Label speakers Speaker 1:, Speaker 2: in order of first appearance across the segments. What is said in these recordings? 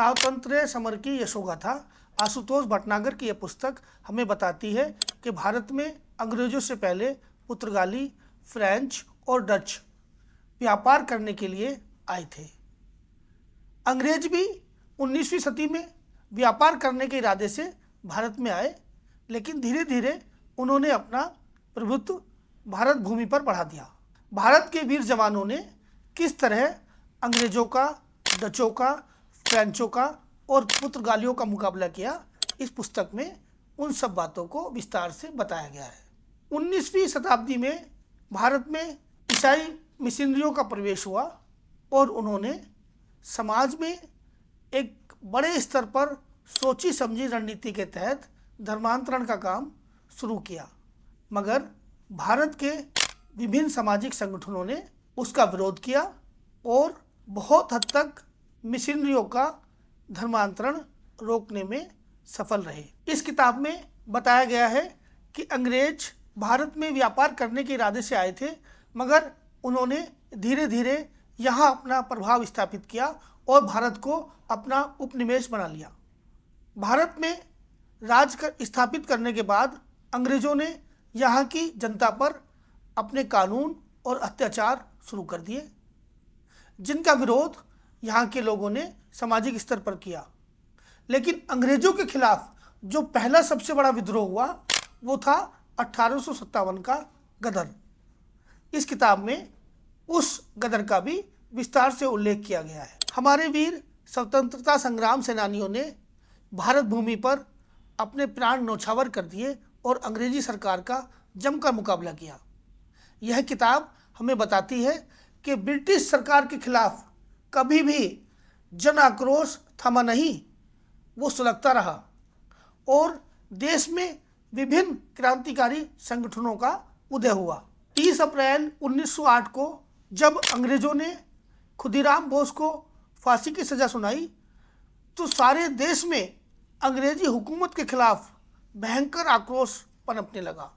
Speaker 1: स्वातंत्र समर की यशोगाथा आशुतोष भटनागर की यह पुस्तक हमें बताती है कि भारत में अंग्रेजों से पहले पुर्तगाली फ्रेंच और डच व्यापार करने के लिए आए थे अंग्रेज भी 19वीं सदी में व्यापार करने के इरादे से भारत में आए लेकिन धीरे धीरे उन्होंने अपना प्रभुत्व भारत भूमि पर बढ़ा दिया भारत के वीर जवानों ने किस तरह अंग्रेजों का डचों का फ्रेंचों का और पुत्रगालियों का मुकाबला किया इस पुस्तक में उन सब बातों को विस्तार से बताया गया है उन्नीसवीं शताब्दी में भारत में ईसाई मिशनरियों का प्रवेश हुआ और उन्होंने समाज में एक बड़े स्तर पर सोची समझी रणनीति के तहत धर्मांतरण का काम शुरू किया मगर भारत के विभिन्न सामाजिक संगठनों ने उसका विरोध किया और बहुत हद तक मिशनरियों का धर्मांतरण रोकने में सफल रहे इस किताब में बताया गया है कि अंग्रेज भारत में व्यापार करने के इरादे से आए थे मगर उन्होंने धीरे धीरे यहाँ अपना प्रभाव स्थापित किया और भारत को अपना उपनिवेश बना लिया भारत में राज कर स्थापित करने के बाद अंग्रेज़ों ने यहाँ की जनता पर अपने कानून और अत्याचार शुरू कर दिए जिनका विरोध यहाँ के लोगों ने सामाजिक स्तर पर किया लेकिन अंग्रेजों के खिलाफ जो पहला सबसे बड़ा विद्रोह हुआ वो था अट्ठारह का गदर इस किताब में उस गदर का भी विस्तार से उल्लेख किया गया है हमारे वीर स्वतंत्रता संग्राम सेनानियों ने भारत भूमि पर अपने प्राण नौछावर कर दिए और अंग्रेजी सरकार का जमकर मुकाबला किया यह किताब हमें बताती है कि ब्रिटिश सरकार के खिलाफ कभी भी जन आक्रोश थमा नहीं वो सुलगता रहा और देश में विभिन्न क्रांतिकारी संगठनों का उदय हुआ 30 अप्रैल 1908 को जब अंग्रेजों ने खुदीराम बोस को फांसी की सज़ा सुनाई तो सारे देश में अंग्रेजी हुकूमत के खिलाफ भयंकर आक्रोश पनपने लगा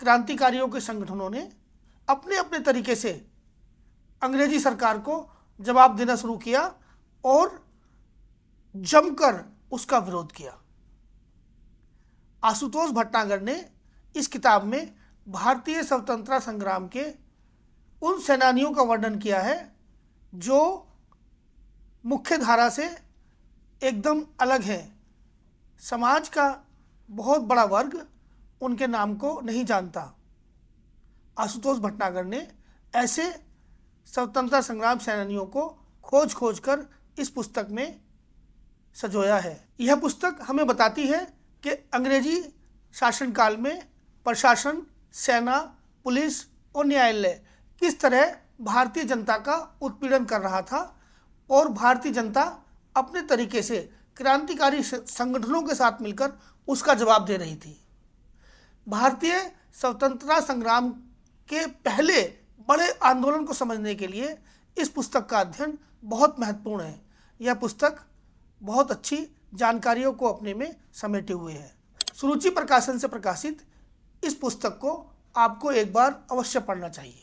Speaker 1: क्रांतिकारियों के संगठनों ने अपने अपने तरीके से अंग्रेजी सरकार को जवाब देना शुरू किया और जमकर उसका विरोध किया आशुतोष भट्टागर ने इस किताब में भारतीय स्वतंत्रता संग्राम के उन सेनानियों का वर्णन किया है जो मुख्य धारा से एकदम अलग है समाज का बहुत बड़ा वर्ग उनके नाम को नहीं जानता आशुतोष भटनागर ने ऐसे स्वतंत्रता संग्राम सेनानियों को खोज खोज कर इस पुस्तक में सजोया है यह पुस्तक हमें बताती है कि अंग्रेजी शासनकाल में प्रशासन सेना पुलिस और न्यायालय किस तरह भारतीय जनता का उत्पीड़न कर रहा था और भारतीय जनता अपने तरीके से क्रांतिकारी संगठनों के साथ मिलकर उसका जवाब दे रही थी भारतीय स्वतंत्रता संग्राम के पहले बड़े आंदोलन को समझने के लिए इस पुस्तक का अध्ययन बहुत महत्वपूर्ण है यह पुस्तक बहुत अच्छी जानकारियों को अपने में समेटे हुए है सुरुचि प्रकाशन से प्रकाशित इस पुस्तक को आपको एक बार अवश्य पढ़ना चाहिए